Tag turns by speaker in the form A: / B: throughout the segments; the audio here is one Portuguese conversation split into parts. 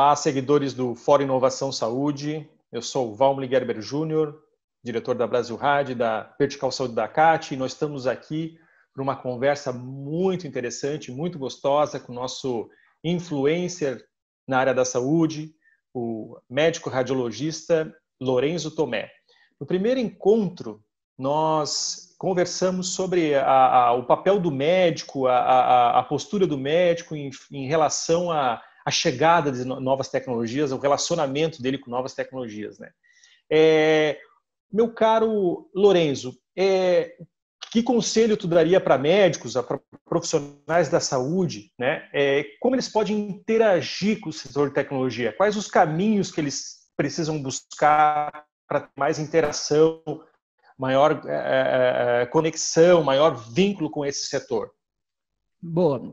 A: Olá, seguidores do Fórum Inovação Saúde. Eu sou o Valmir Gerber Júnior, diretor da Brasil Rádio, da Vertical Saúde da CAT, e nós estamos aqui para uma conversa muito interessante, muito gostosa, com o nosso influencer na área da saúde, o médico radiologista Lorenzo Tomé. No primeiro encontro, nós conversamos sobre a, a, o papel do médico, a, a postura do médico em, em relação a a chegada de novas tecnologias, o relacionamento dele com novas tecnologias. Né? É, meu caro Lorenzo, é, que conselho tu daria para médicos, para profissionais da saúde, né? É, como eles podem interagir com o setor de tecnologia? Quais os caminhos que eles precisam buscar para mais interação, maior é, é, é, conexão, maior vínculo com esse setor?
B: Boa.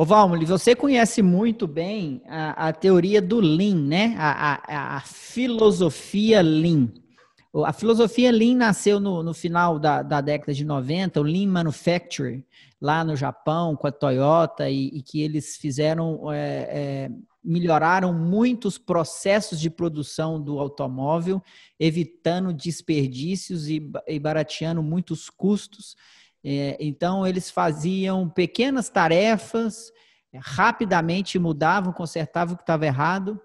B: Ô Valmoli, você conhece muito bem a, a teoria do Lean, né? A, a, a, filosofia Lean. A filosofia Lean nasceu no, no final da, da, década de 90, o Lean Manufacturing, lá no Japão, com a Toyota, e, e que eles fizeram, é, é, melhoraram muitos processos de produção do automóvel, evitando desperdícios e, e barateando muitos custos. É, então, eles faziam pequenas tarefas, rapidamente mudavam, consertavam o que estava errado.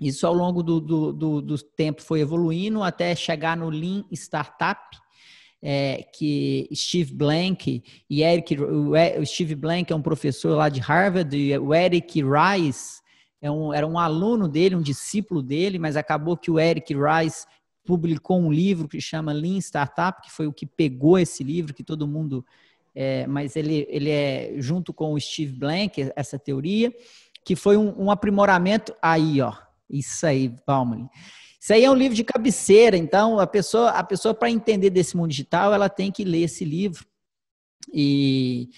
B: Isso ao longo do, do, do, do, tempo foi evoluindo até chegar no Lean Startup, é, que Steve Blank e Eric. O Steve Blank é um professor lá de Harvard, e o Eric Rice. É um, era um aluno dele, um discípulo dele, mas acabou que o Eric Rice publicou um livro que chama Lean Startup, que foi o que pegou esse livro, que todo mundo. É, mas ele, ele é junto com o Steve Blank, essa teoria, que foi um, um aprimoramento. Aí, ó. Isso aí, Palmer. Isso aí é um livro de cabeceira, então a pessoa, a pessoa para entender desse mundo digital, ela tem que ler esse livro. E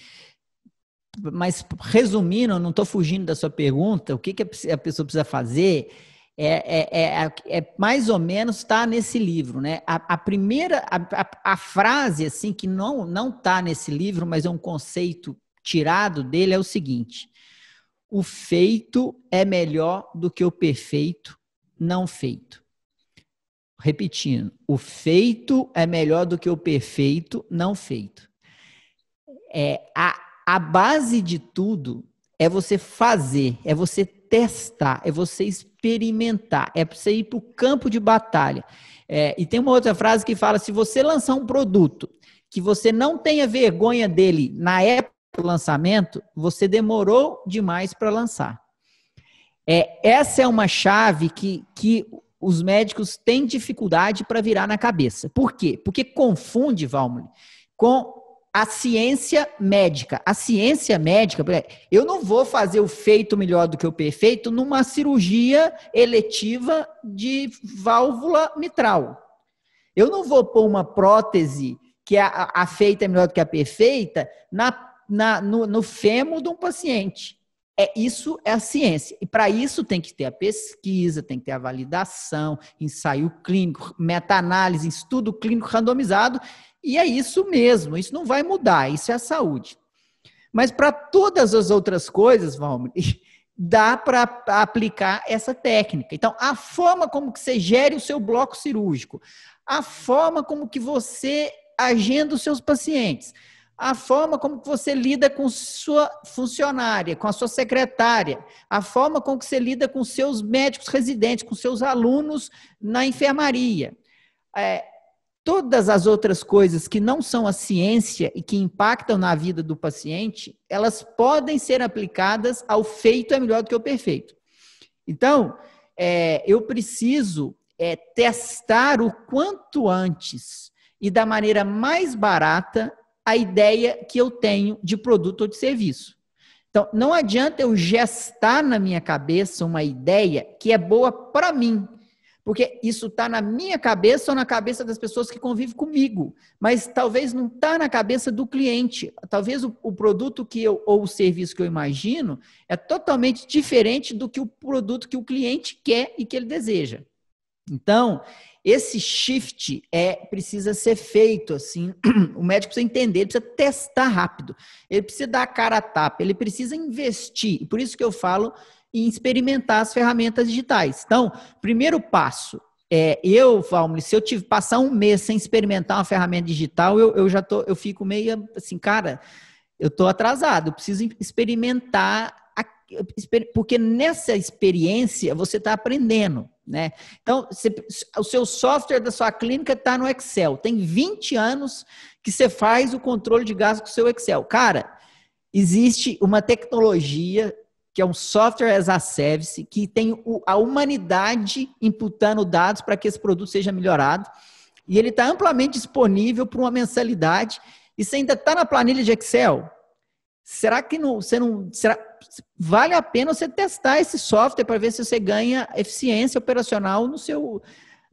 B: mas resumindo, eu não estou fugindo da sua pergunta, o que, que a pessoa precisa fazer? É, é, é, é, é, mais ou menos está nesse livro, né? A, a primeira, a, a, a, frase assim que não não está nesse livro, mas é um conceito tirado dele é o seguinte: o feito é melhor do que o perfeito não feito. Repetindo, o feito é melhor do que o perfeito não feito. É a, a base de tudo é você fazer, é você testar, é você experimentar, é você ir para o campo de batalha. É, e tem uma outra frase que fala: se você lançar um produto que você não tenha vergonha dele na época do lançamento, você demorou demais para lançar. É, essa é uma chave que, que os médicos têm dificuldade para virar na cabeça. Por quê? Porque confunde, Valmoli, com a ciência médica. A ciência médica, eu não vou fazer o feito melhor do que o perfeito numa cirurgia eletiva de válvula mitral. Eu não vou pôr uma prótese que é a, a feita é melhor do que a perfeita na, na no, no fêmur de um paciente. É isso é a ciência. E para isso tem que ter a pesquisa, tem que ter a validação, ensaio clínico, meta-análise, estudo clínico randomizado. E é isso mesmo, isso não vai mudar, isso é a saúde. Mas para todas as outras coisas, Valmir, dá para aplicar essa técnica. Então, a forma como que você gere o seu bloco cirúrgico, a forma como que você agenda os seus pacientes, a forma como você lida com sua funcionária, com a sua secretária, a forma como você lida com seus médicos residentes, com seus alunos na enfermaria. É, todas as outras coisas que não são a ciência e que impactam na vida do paciente, elas podem ser aplicadas ao feito é melhor do que o perfeito. Então, é, eu preciso é, testar o quanto antes e da maneira mais barata a ideia que eu tenho de produto ou de serviço. Então, não adianta eu gestar na minha cabeça uma ideia que é boa para mim, porque isso está na minha cabeça ou na cabeça das pessoas que convivem comigo, mas talvez não está na cabeça do cliente. Talvez o, o, produto que eu ou o serviço que eu imagino é totalmente diferente do que o produto que o cliente quer e que ele deseja. Então, esse shift é precisa ser feito assim. O médico precisa entender, ele precisa testar rápido, ele precisa dar a cara a tapa, ele precisa investir. Por isso que eu falo em experimentar as ferramentas digitais. Então, primeiro passo é eu, Valmir, se eu tive passar um mês sem experimentar uma ferramenta digital, eu, eu já tô, eu fico meio assim, cara, eu tô atrasado, eu preciso experimentar porque nessa experiência você está aprendendo, né? Então, você, o seu software da sua clínica está no Excel. Tem 20 anos que você faz o controle de gás com o seu Excel. Cara, existe uma tecnologia que é um software as a service, que tem o, a humanidade imputando dados para que esse produto seja melhorado. E ele está amplamente disponível para uma mensalidade. E você ainda está na planilha de Excel. Será que não, você não. Será, vale a pena você testar esse software para ver se você ganha eficiência operacional no seu,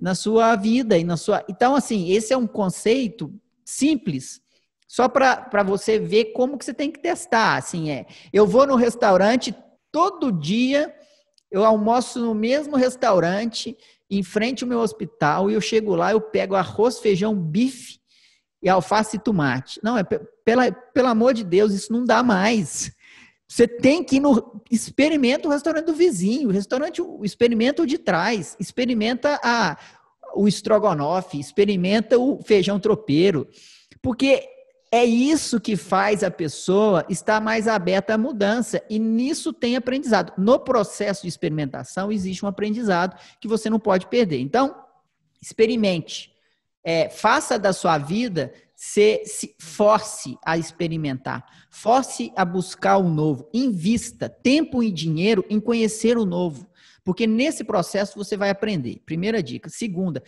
B: na sua vida e na sua. Então, assim, esse é um conceito simples, só para você ver como que você tem que testar. Assim, é, eu vou no restaurante todo dia, eu almoço no mesmo restaurante, em frente ao meu hospital, e eu chego lá, eu pego arroz, feijão, bife e alface e tomate. Não, é pela, pelo amor de Deus, isso não dá mais. Você tem que ir no. Experimenta o restaurante do vizinho, o restaurante, experimenta o de trás, experimenta a, o estrogonofe, experimenta o feijão tropeiro. Porque é isso que faz a pessoa estar mais aberta à mudança e nisso tem aprendizado. No processo de experimentação existe um aprendizado que você não pode perder. Então, experimente é, faça da sua vida, se, se force a experimentar, force a buscar o novo, invista tempo e dinheiro em conhecer o novo, porque nesse processo você vai aprender. Primeira dica. Segunda,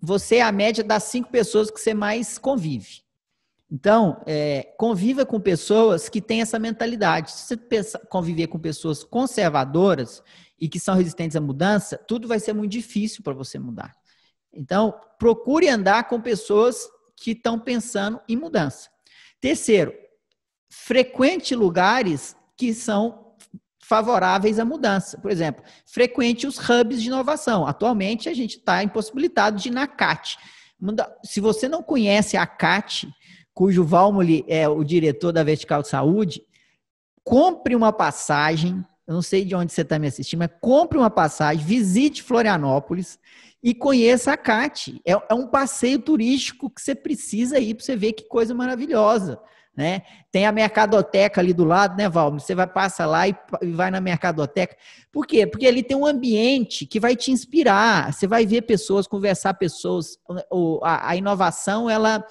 B: você é a média das cinco pessoas que você mais convive. Então, é, conviva com pessoas que têm essa mentalidade. Se você conviver com pessoas conservadoras e que são resistentes à mudança, tudo vai ser muito difícil para você mudar. Então, procure andar com pessoas que estão pensando em mudança. Terceiro, frequente lugares que são favoráveis à mudança. Por exemplo, frequente os hubs de inovação. Atualmente, a gente está impossibilitado de ir na CAT. Se você não conhece a CAT, cujo Valmoli é o diretor da Vertical de Saúde, compre uma passagem eu não sei de onde você está me assistindo, mas compre uma passagem, visite Florianópolis e conheça a CAT. É, é, um passeio turístico que você precisa ir para você ver que coisa maravilhosa. Né? Tem a mercadoteca ali do lado, né, Val? Você vai passa lá e, e vai na mercadoteca. Por quê? Porque ali tem um ambiente que vai te inspirar. Você vai ver pessoas, conversar pessoas. a, a inovação, ela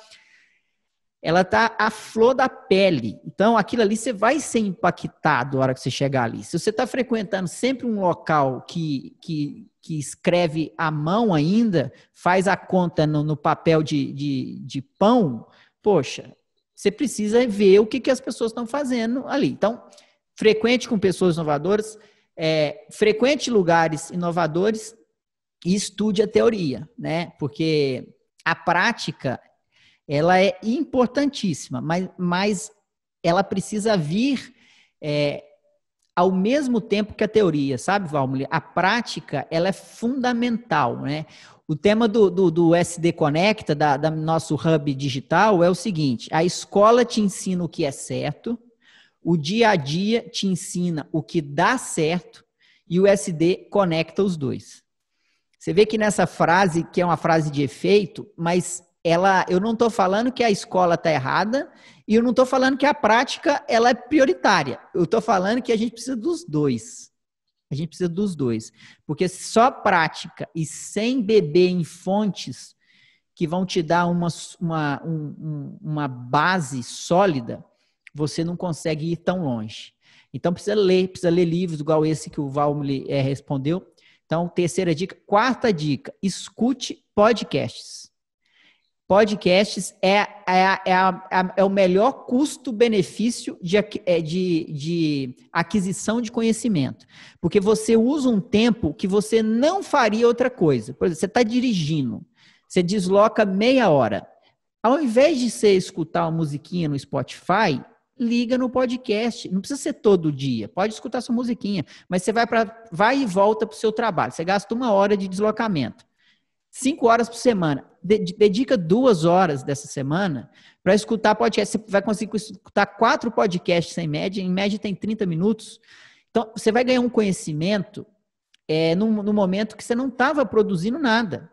B: ela está à flor da pele. Então, aquilo ali você vai ser impactado na hora que você chegar ali. Se você está frequentando sempre um local que, que, que escreve à mão ainda, faz a conta no, no papel de, de, de pão, poxa, você precisa ver o que, que as pessoas estão fazendo ali. Então, frequente com pessoas inovadoras, é, frequente lugares inovadores e estude a teoria, né? Porque a prática ela é importantíssima, mas, mas ela precisa vir é, ao mesmo tempo que a teoria, sabe, Valmir? A prática, ela é fundamental, né? O tema do, do, do SD Conecta, da, da, nosso hub digital, é o seguinte: a escola te ensina o que é certo, o dia a dia te ensina o que dá certo, e o SD conecta os dois. Você vê que nessa frase, que é uma frase de efeito, mas ela, eu não estou falando que a escola está errada e eu não estou falando que a prática ela é prioritária. Eu estou falando que a gente precisa dos dois. A gente precisa dos dois, porque só prática e sem beber em fontes que vão te dar uma, uma, um, uma base sólida, você não consegue ir tão longe. Então precisa ler, precisa ler livros igual esse que o Valmle eh, é, respondeu. Então terceira dica, quarta dica, escute podcasts. Podcasts é, é, é, é o melhor custo-benefício de, é, de, de aquisição de conhecimento. Porque você usa um tempo que você não faria outra coisa. Por exemplo, você está dirigindo, você desloca meia hora. Ao invés de você escutar uma musiquinha no Spotify, liga no podcast. Não precisa ser todo dia, pode escutar sua musiquinha, mas você vai, para vai e volta para o seu trabalho. Você gasta uma hora de deslocamento. Cinco horas por semana. Dedica duas horas dessa semana para escutar podcast. Você vai conseguir escutar quatro podcasts em média. Em média tem 30 minutos. Então, você vai ganhar um conhecimento é, no, no momento que você não estava produzindo nada.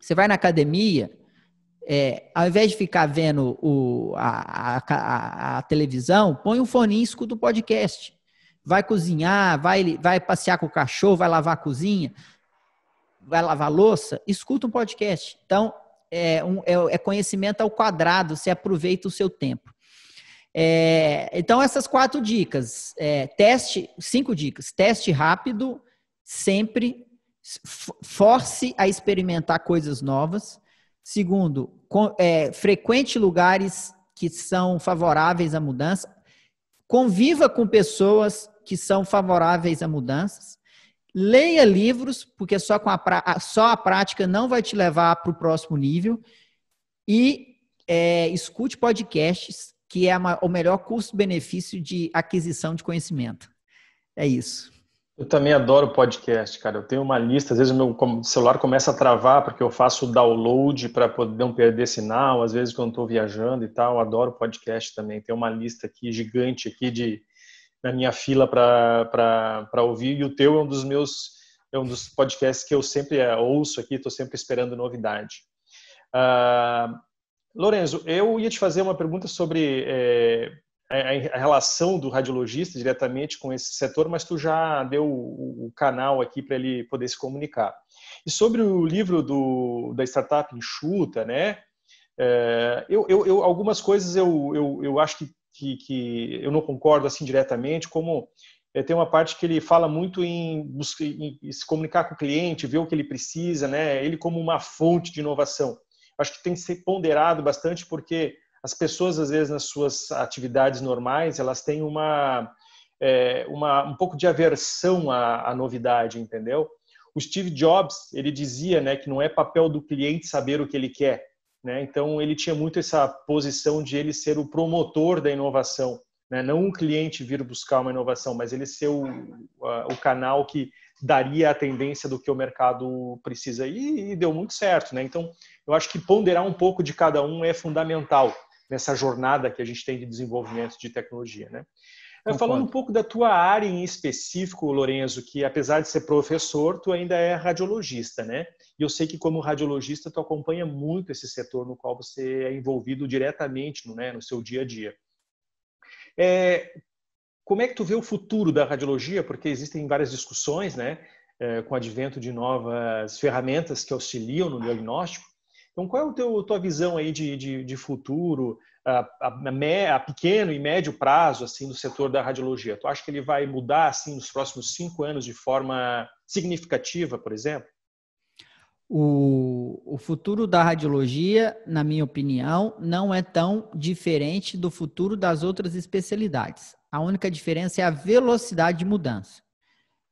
B: Você vai na academia, é, ao invés de ficar vendo o, a, a, a, a, televisão, põe um fone e escuta o podcast. Vai cozinhar, vai, vai passear com o cachorro, vai lavar a cozinha vai lavar louça, escuta um podcast. Então, é, um, é, é conhecimento ao quadrado, você aproveita o seu tempo. É, então, essas quatro dicas. É, teste, cinco dicas. Teste rápido, sempre. Force a experimentar coisas novas. Segundo, com, é, frequente lugares que são favoráveis à mudança. Conviva com pessoas que são favoráveis a mudanças. Leia livros, porque só, com a, só a prática não vai te levar para o próximo nível. E é, escute podcasts, que é o melhor custo-benefício de aquisição de conhecimento.
A: É isso. Eu também adoro podcast, cara. Eu tenho uma lista, às vezes o meu celular começa a travar porque eu faço download para poder não perder sinal, às vezes quando estou viajando e tal. Eu adoro podcast também. Tem uma lista aqui gigante aqui de na minha fila para ouvir, e o teu é um dos meus é um dos podcasts que eu sempre eh, ouço aqui, estou sempre esperando novidade. Uh, Lorenzo, eu ia te fazer uma pergunta sobre é, a, a, relação do radiologista diretamente com esse setor, mas tu já deu o, o canal aqui para ele poder se comunicar. E sobre o livro do, da startup enxuta, né? É, eu, eu, eu, algumas coisas eu, eu, eu acho que que, que eu não concordo assim diretamente, como é, tem uma parte que ele fala muito em, em, se comunicar com o cliente, ver o que ele precisa, né? Ele como uma fonte de inovação. Acho que tem que ser ponderado bastante porque as pessoas às vezes nas suas atividades normais elas têm uma, é, uma um pouco de aversão à, à, novidade, entendeu? O Steve Jobs ele dizia, né, que não é papel do cliente saber o que ele quer, né? Então, ele tinha muito essa posição de ele ser o promotor da inovação, né? não um cliente vir buscar uma inovação, mas ele ser o, o canal que daria a tendência do que o mercado precisa. E, e deu muito certo. Né? Então, eu acho que ponderar um pouco de cada um é fundamental nessa jornada que a gente tem de desenvolvimento de tecnologia. Né? É, Concordo. Falando um pouco da tua área em específico, Lorenzo, que apesar de ser professor, tu ainda é radiologista, né? E eu sei que como radiologista tu acompanha muito esse setor no qual você é envolvido diretamente, né, no seu dia a dia. É, como é que tu vê o futuro da radiologia? Porque existem várias discussões, né, é, com o advento de novas ferramentas que auxiliam no diagnóstico. Então, qual é a tua visão aí de, de, de futuro? a, a, a, pequeno e médio prazo assim no setor da radiologia? Tu acha que ele vai mudar assim nos próximos cinco anos de forma significativa, por exemplo?
B: O, o futuro da radiologia, na minha opinião, não é tão diferente do futuro das outras especialidades. A única diferença é a velocidade de mudança.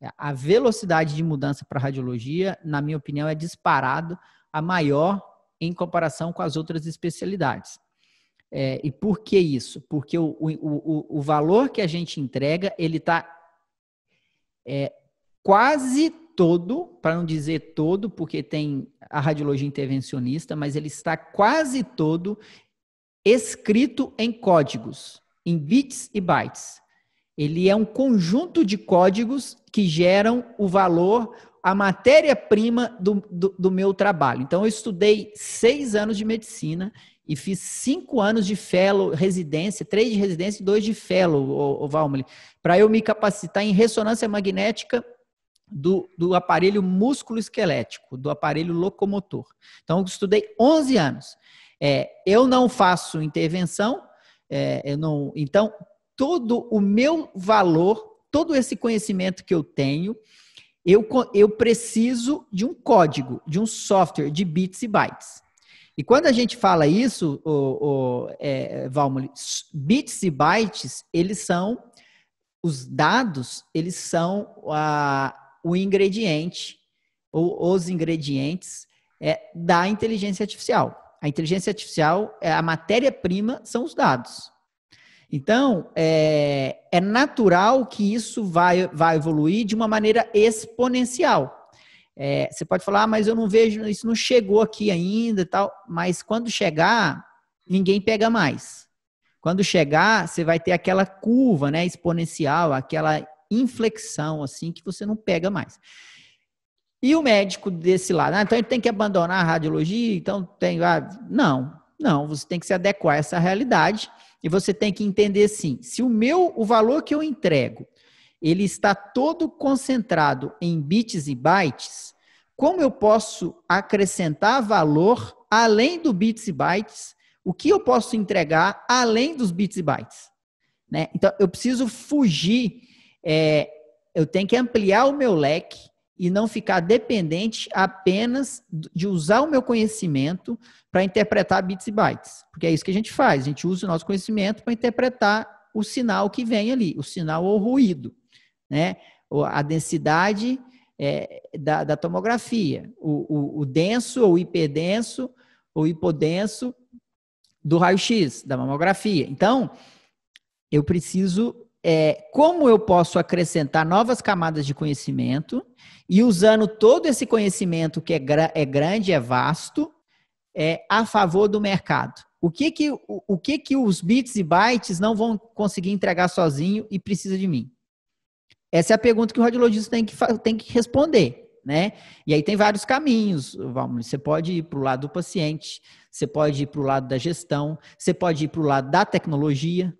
B: É, a velocidade de mudança para a radiologia, na minha opinião, é disparado a maior em comparação com as outras especialidades. É, e por que isso? Porque o, o, o, o valor que a gente entrega, ele está é, quase todo, para não dizer todo, porque tem a radiologia intervencionista, mas ele está quase todo escrito em códigos, em bits e bytes. Ele é um conjunto de códigos que geram o valor, a matéria-prima do, do, do, meu trabalho. Então, eu estudei seis anos de medicina e fiz cinco anos de fellow, residência, três de residência e dois de fellow, o, o para eu me capacitar em ressonância magnética do, do aparelho músculo-esquelético, do aparelho locomotor. Então, eu estudei 11 anos. É, eu não faço intervenção, é, eu não, então, todo o meu valor, todo esse conhecimento que eu tenho, eu, eu preciso de um código, de um software de bits e bytes. E quando a gente fala isso, o, o é, Valmoli, bits e bytes, eles são os dados, eles são a, o ingrediente ou os ingredientes é, da inteligência artificial. A inteligência artificial, é, a matéria-prima são os dados. Então, é, é natural que isso vai, vai evoluir de uma maneira exponencial. É, você pode falar, ah, mas eu não vejo, isso não chegou aqui ainda tal. Mas quando chegar, ninguém pega mais. Quando chegar, você vai ter aquela curva né, exponencial, aquela inflexão assim que você não pega mais. E o médico desse lado, ah, então ele tem que abandonar a radiologia, então tem. Ah, não, não, você tem que se adequar a essa realidade e você tem que entender assim: se o meu, o valor que eu entrego ele está todo concentrado em bits e bytes, como eu posso acrescentar valor além do bits e bytes? O que eu posso entregar além dos bits e bytes? Né? Então, eu preciso fugir, é, eu tenho que ampliar o meu leque e não ficar dependente apenas de usar o meu conhecimento para interpretar bits e bytes. Porque é isso que a gente faz, a gente usa o nosso conhecimento para interpretar o sinal que vem ali, o sinal ou ruído né? A densidade é, da, da, tomografia, o, o, o denso ou hiperdenso ou hipodenso do raio-x, da mamografia. Então, eu preciso é, como eu posso acrescentar novas camadas de conhecimento e usando todo esse conhecimento que é, gra é grande, é vasto, é, a favor do mercado. O que que, o, o que que os bits e bytes não vão conseguir entregar sozinho e precisa de mim? Essa é a pergunta que o radiologista tem que, tem que responder, né? E aí tem vários caminhos, Valmir. Você pode ir para o lado do paciente, você pode ir para o lado da gestão, você pode ir para o lado da tecnologia,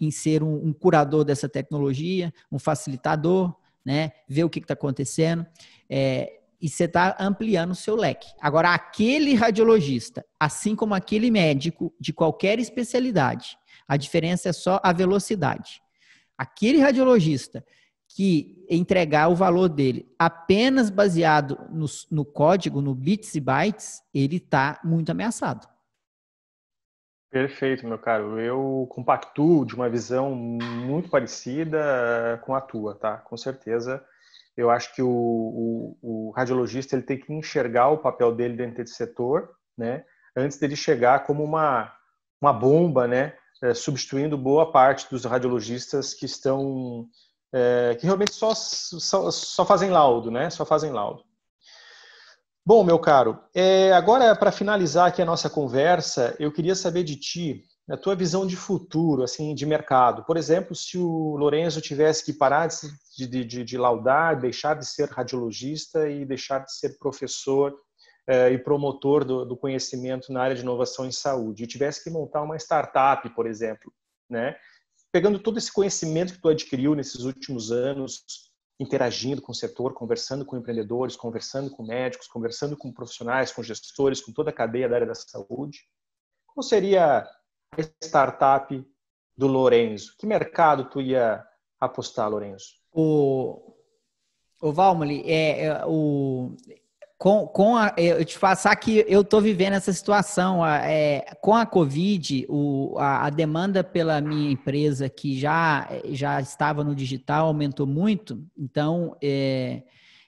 B: em ser um, um, curador dessa tecnologia, um facilitador, né? Ver o que está acontecendo. É, e você está ampliando o seu leque. Agora, aquele radiologista, assim como aquele médico de qualquer especialidade, a diferença é só a velocidade. Aquele radiologista que entregar o valor dele apenas baseado no, no código, no bits e bytes, ele está muito ameaçado.
A: Perfeito, meu caro. Eu compactuo de uma visão muito parecida com a tua, tá? Com certeza. Eu acho que o, o, o radiologista ele tem que enxergar o papel dele dentro desse setor, né? Antes dele chegar como uma, uma bomba, né? É, substituindo boa parte dos radiologistas que estão é, que realmente só, só, só, fazem laudo, né? Só fazem laudo. Bom, meu caro, é, agora para finalizar aqui a nossa conversa, eu queria saber de ti a tua visão de futuro, assim, de mercado. Por exemplo, se o Lorenzo tivesse que parar de, de, de, de laudar, deixar de ser radiologista e deixar de ser professor é, e promotor do, do, conhecimento na área de inovação em saúde, e tivesse que montar uma startup, por exemplo, né? pegando todo esse conhecimento que tu adquiriu nesses últimos anos, interagindo com o setor, conversando com empreendedores, conversando com médicos, conversando com profissionais, com gestores, com toda a cadeia da área da saúde, qual seria a startup do Lorenzo? Que mercado tu ia apostar, Lorenzo?
B: O, o Valmoli, é, é, o, com, com a, eu te passar que eu estou vivendo essa situação. É, com a Covid, o, a, a, demanda pela minha empresa, que já, já estava no digital, aumentou muito. Então, é,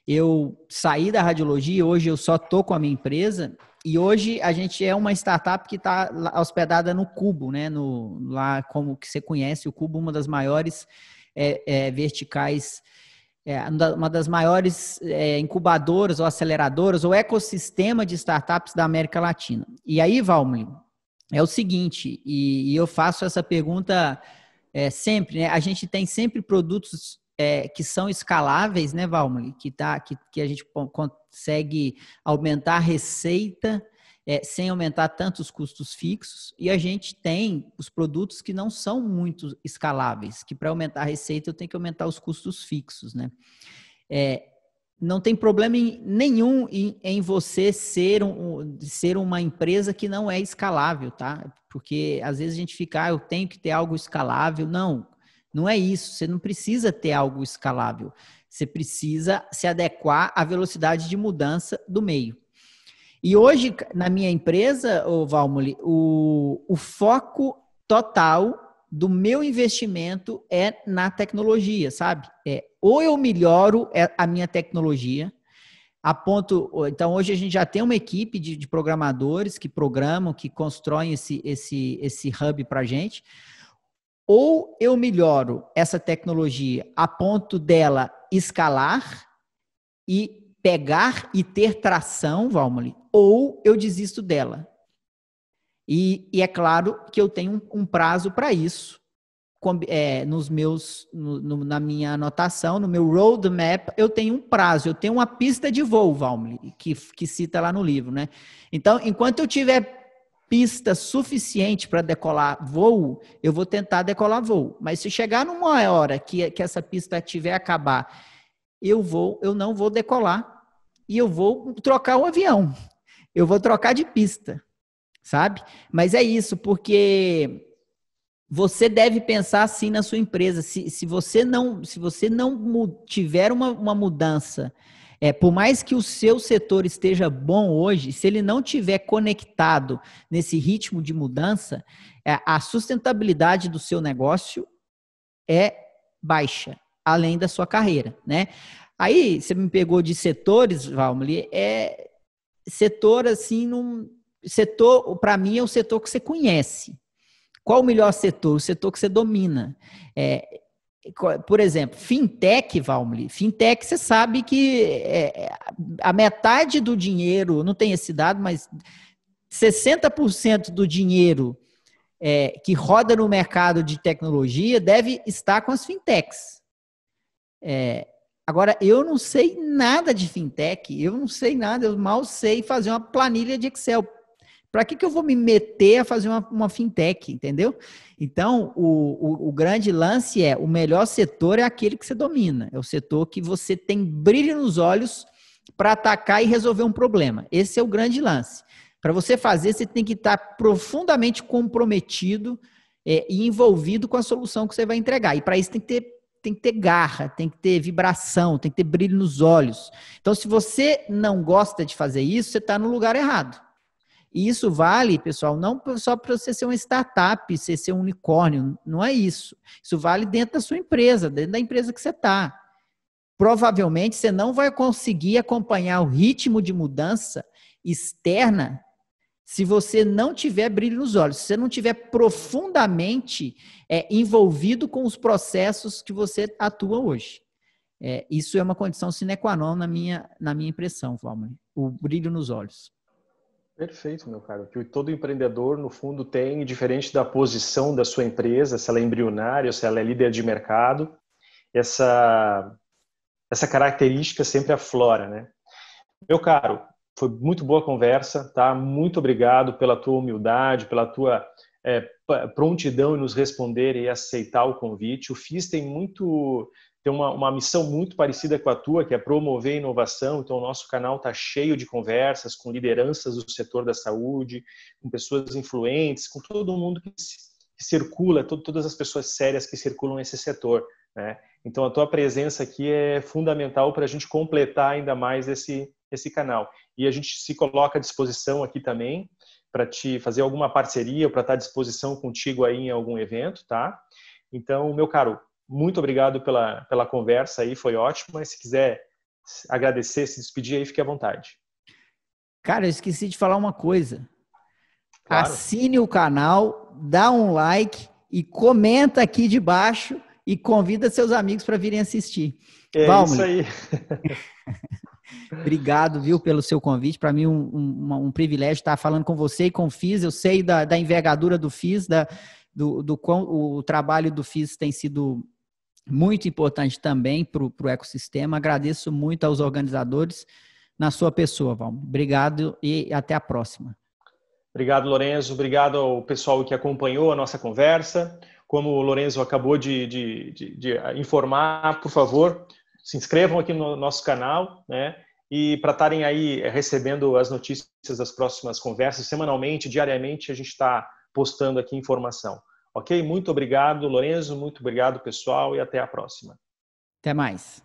B: eu saí da radiologia, hoje eu só estou com a minha empresa. E hoje a gente é uma startup que está hospedada no Cubo, né? No, lá, como que você conhece, o Cubo, uma das maiores é, é verticais é, uma das maiores é, incubadoras ou aceleradoras ou ecossistema de startups da América Latina. E aí, Valmir, é o seguinte, e, e eu faço essa pergunta é, sempre, né? A gente tem sempre produtos é, que são escaláveis, né, Valmir? Que, tá, que, que a gente consegue aumentar a receita é, sem aumentar tanto os custos fixos. E a gente tem os produtos que não são muito escaláveis, que para aumentar a receita eu tenho que aumentar os custos fixos, né? É, não tem problema nenhum em, em, você ser, um, ser uma empresa que não é escalável, tá? Porque às vezes a gente fica, ah, eu tenho que ter algo escalável. Não, não é isso. Você não precisa ter algo escalável. Você precisa se adequar à velocidade de mudança do meio. E hoje, na minha empresa, o Valmoli, o, o foco total do meu investimento é na tecnologia, sabe? É, ou eu melhoro é, a minha tecnologia, a ponto. Então, hoje a gente já tem uma equipe de, de programadores que programam, que constroem esse, esse, esse hub para gente. Ou eu melhoro essa tecnologia a ponto dela escalar e pegar e ter tração, Valmoli, ou eu desisto dela. E, e é claro que eu tenho um, um prazo para isso. Com, é, nos meus, no, no, na minha anotação, no meu roadmap, eu tenho um prazo, eu tenho uma pista de voo, Valmoli, que, que cita lá no livro, né? Então, enquanto eu tiver pista suficiente para decolar voo, eu vou tentar decolar voo. Mas se chegar numa hora que, que essa pista tiver acabar, eu vou, eu não vou decolar e eu vou trocar um avião. Eu vou trocar de pista, sabe? Mas é isso, porque você deve pensar assim na sua empresa. Se, se você não se você não tiver uma, uma mudança, é, por mais que o seu setor esteja bom hoje, se ele não tiver conectado nesse ritmo de mudança, é, a sustentabilidade do seu negócio é baixa, além da sua carreira, né? Aí você me pegou de setores, Valmeli, é setor assim, num, setor, para mim é o setor que você conhece. Qual o melhor setor? O setor que você domina. É, por exemplo, fintech, Valmeli, fintech você sabe que é, a metade do dinheiro, não tem esse dado, mas 60% do dinheiro é, que roda no mercado de tecnologia deve estar com as fintechs. É, Agora, eu não sei nada de fintech, eu não sei nada, eu mal sei fazer uma planilha de Excel. Para que, que eu vou me meter a fazer uma, uma fintech, entendeu? Então, o, o, o, grande lance é: o melhor setor é aquele que você domina, é o setor que você tem brilho nos olhos para atacar e resolver um problema. Esse é o grande lance. Para você fazer, você tem que estar tá profundamente comprometido é, e envolvido com a solução que você vai entregar. E para isso tem que ter tem que ter garra, tem que ter vibração, tem que ter brilho nos olhos. Então, se você não gosta de fazer isso, você está no lugar errado. E isso vale, pessoal, não só para você ser uma startup, você ser um unicórnio, não é isso. Isso vale dentro da sua empresa, dentro da empresa que você está. Provavelmente você não vai conseguir acompanhar o ritmo de mudança externa se você não tiver brilho nos olhos, se você não tiver profundamente é, envolvido com os processos que você atua hoje. É, isso é uma condição sine qua non na minha, na minha impressão, Valmir. O brilho nos olhos.
A: Perfeito, meu caro. Que todo empreendedor, no fundo, tem, diferente da posição da sua empresa, se ela é embrionária, se ela é líder de mercado, essa, essa característica sempre aflora, né? Meu caro, foi muito boa conversa, tá? Muito obrigado pela tua humildade, pela tua é, prontidão em nos responder e aceitar o convite. O FIS tem muito tem uma, uma missão muito parecida com a tua, que é promover inovação. Então, o nosso canal está cheio de conversas com lideranças do setor da saúde, com pessoas influentes, com todo mundo que, circula, todas as pessoas sérias que circulam nesse setor. Né? Então, a tua presença aqui é fundamental para a gente completar ainda mais esse, esse canal. E a gente se coloca à disposição aqui também para te fazer alguma parceria ou para estar à disposição contigo aí em algum evento, tá? Então, meu caro, muito obrigado pela, pela conversa aí, foi ótimo. Mas se quiser agradecer, se despedir aí, fique à vontade.
B: Cara, eu esqueci de falar uma coisa. Claro. Assine o canal, dá um like e comenta aqui de baixo e convida seus amigos para virem assistir. É isso aí. Obrigado, viu, pelo seu convite. Para mim, um, um, um, privilégio estar falando com você e com o FIS. Eu sei da, da envergadura do FIS, da, do, do quão o trabalho do FIS tem sido muito importante também para o ecossistema. Agradeço muito aos organizadores na sua pessoa, Val. Obrigado e até a próxima.
A: Obrigado, Lorenzo. Obrigado ao pessoal que acompanhou a nossa conversa. Como o Lorenzo acabou de, de, de, de informar, por favor, se inscrevam aqui no nosso canal, né? e para estarem aí eh, recebendo as notícias das próximas conversas semanalmente, diariamente, a gente está postando aqui informação. Ok? Muito obrigado, Lorenzo, muito obrigado, pessoal, e até a próxima.
B: Até mais.